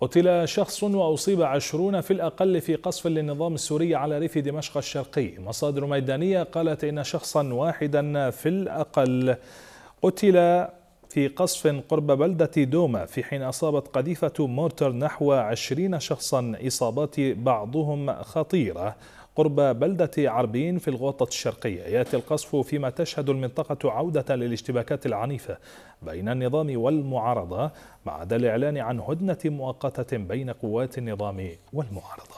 قتل شخص وأصيب عشرون في الأقل في قصف للنظام السوري على ريف دمشق الشرقي مصادر ميدانية قالت إن شخصا واحدا في الأقل قتل في قصف قرب بلدة دوما في حين أصابت قذيفة مورتر نحو عشرين شخصا إصابات بعضهم خطيرة قرب بلدة عربين في الغوطة الشرقية يأتي القصف فيما تشهد المنطقة عودة للاشتباكات العنيفة بين النظام والمعارضة بعد الإعلان عن هدنة مؤقتة بين قوات النظام والمعارضة